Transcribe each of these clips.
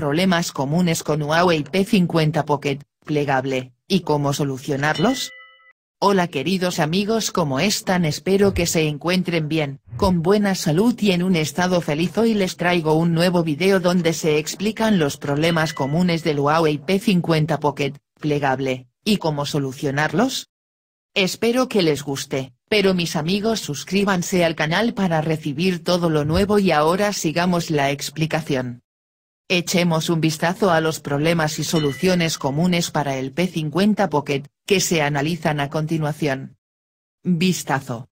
problemas comunes con Huawei P50 Pocket, plegable, y cómo solucionarlos. Hola queridos amigos como están espero que se encuentren bien, con buena salud y en un estado feliz hoy les traigo un nuevo video donde se explican los problemas comunes del Huawei P50 Pocket, plegable, y cómo solucionarlos. Espero que les guste, pero mis amigos suscríbanse al canal para recibir todo lo nuevo y ahora sigamos la explicación. Echemos un vistazo a los problemas y soluciones comunes para el P50 Pocket, que se analizan a continuación. Vistazo.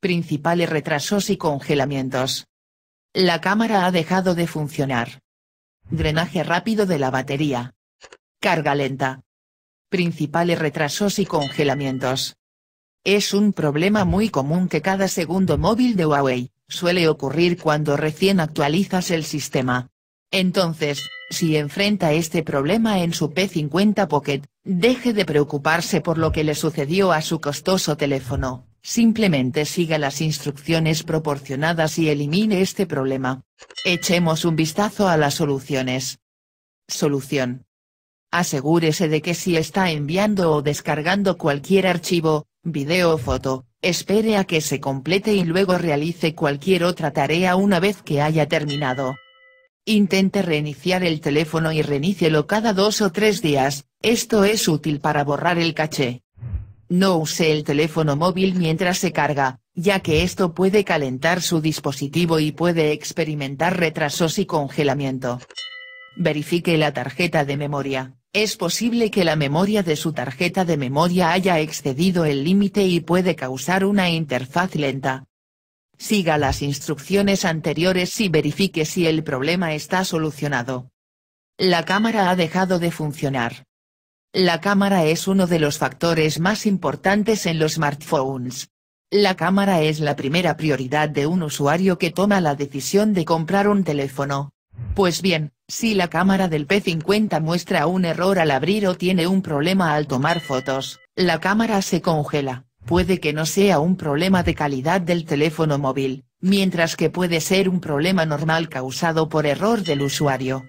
Principales retrasos y congelamientos. La cámara ha dejado de funcionar. Drenaje rápido de la batería. Carga lenta. Principales retrasos y congelamientos. Es un problema muy común que cada segundo móvil de Huawei, suele ocurrir cuando recién actualizas el sistema. Entonces, si enfrenta este problema en su P50 Pocket, deje de preocuparse por lo que le sucedió a su costoso teléfono, simplemente siga las instrucciones proporcionadas y elimine este problema. Echemos un vistazo a las soluciones. Solución. Asegúrese de que si está enviando o descargando cualquier archivo, video o foto, espere a que se complete y luego realice cualquier otra tarea una vez que haya terminado. Intente reiniciar el teléfono y reinícielo cada dos o tres días, esto es útil para borrar el caché. No use el teléfono móvil mientras se carga, ya que esto puede calentar su dispositivo y puede experimentar retrasos y congelamiento. Verifique la tarjeta de memoria. Es posible que la memoria de su tarjeta de memoria haya excedido el límite y puede causar una interfaz lenta, Siga las instrucciones anteriores y verifique si el problema está solucionado. La cámara ha dejado de funcionar. La cámara es uno de los factores más importantes en los smartphones. La cámara es la primera prioridad de un usuario que toma la decisión de comprar un teléfono. Pues bien, si la cámara del P50 muestra un error al abrir o tiene un problema al tomar fotos, la cámara se congela, puede que no sea un problema de calidad del teléfono móvil, mientras que puede ser un problema normal causado por error del usuario.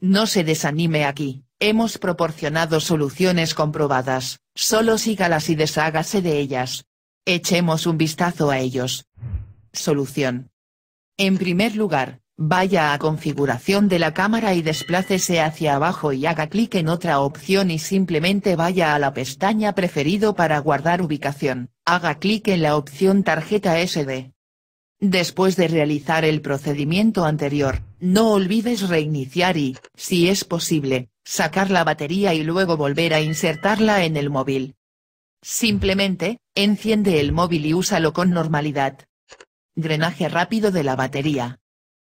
No se desanime aquí, hemos proporcionado soluciones comprobadas, solo sígalas y deshágase de ellas. Echemos un vistazo a ellos. Solución. En primer lugar, Vaya a configuración de la cámara y desplácese hacia abajo y haga clic en otra opción y simplemente vaya a la pestaña preferido para guardar ubicación, haga clic en la opción tarjeta SD. Después de realizar el procedimiento anterior, no olvides reiniciar y, si es posible, sacar la batería y luego volver a insertarla en el móvil. Simplemente, enciende el móvil y úsalo con normalidad. Drenaje rápido de la batería.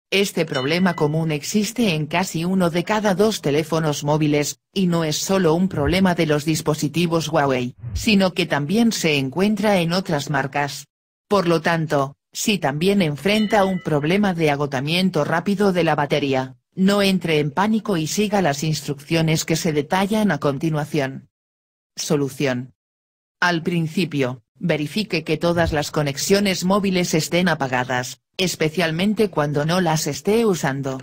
Este problema común existe en casi uno de cada dos teléfonos móviles, y no es solo un problema de los dispositivos Huawei, sino que también se encuentra en otras marcas. Por lo tanto, si también enfrenta un problema de agotamiento rápido de la batería, no entre en pánico y siga las instrucciones que se detallan a continuación. Solución. Al principio, verifique que todas las conexiones móviles estén apagadas, especialmente cuando no las esté usando.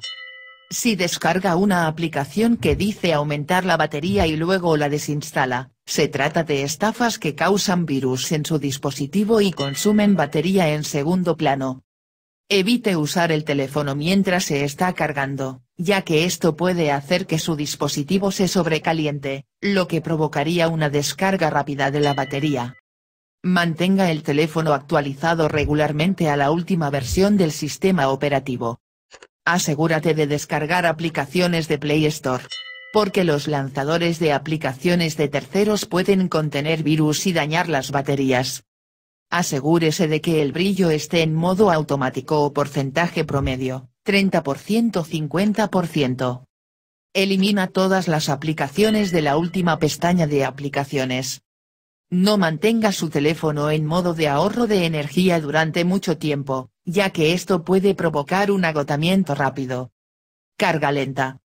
Si descarga una aplicación que dice aumentar la batería y luego la desinstala, se trata de estafas que causan virus en su dispositivo y consumen batería en segundo plano. Evite usar el teléfono mientras se está cargando, ya que esto puede hacer que su dispositivo se sobrecaliente, lo que provocaría una descarga rápida de la batería. Mantenga el teléfono actualizado regularmente a la última versión del sistema operativo. Asegúrate de descargar aplicaciones de Play Store. Porque los lanzadores de aplicaciones de terceros pueden contener virus y dañar las baterías. Asegúrese de que el brillo esté en modo automático o porcentaje promedio, 30%-50%. Elimina todas las aplicaciones de la última pestaña de aplicaciones. No mantenga su teléfono en modo de ahorro de energía durante mucho tiempo, ya que esto puede provocar un agotamiento rápido. Carga lenta.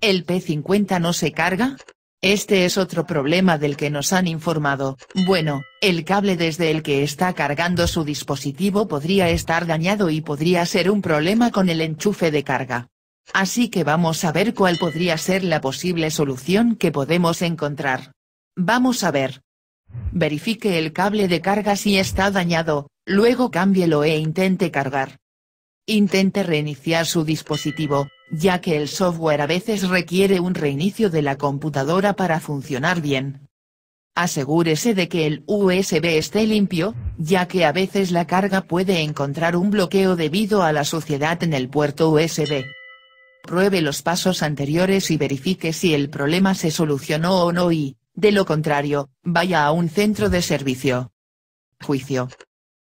¿El P50 no se carga? Este es otro problema del que nos han informado. Bueno, el cable desde el que está cargando su dispositivo podría estar dañado y podría ser un problema con el enchufe de carga. Así que vamos a ver cuál podría ser la posible solución que podemos encontrar. Vamos a ver. Verifique el cable de carga si está dañado, luego cámbielo e intente cargar. Intente reiniciar su dispositivo, ya que el software a veces requiere un reinicio de la computadora para funcionar bien. Asegúrese de que el USB esté limpio, ya que a veces la carga puede encontrar un bloqueo debido a la suciedad en el puerto USB. Pruebe los pasos anteriores y verifique si el problema se solucionó o no y, de lo contrario, vaya a un centro de servicio. Juicio.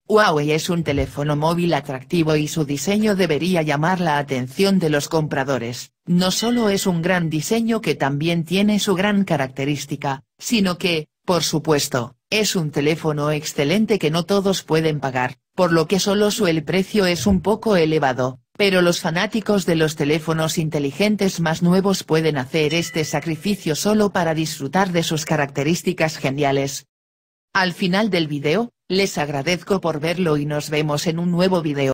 Huawei es un teléfono móvil atractivo y su diseño debería llamar la atención de los compradores. No solo es un gran diseño que también tiene su gran característica, sino que, por supuesto, es un teléfono excelente que no todos pueden pagar, por lo que solo su el precio es un poco elevado, pero los fanáticos de los teléfonos inteligentes más nuevos pueden hacer este sacrificio solo para disfrutar de sus características geniales. Al final del video, les agradezco por verlo y nos vemos en un nuevo video.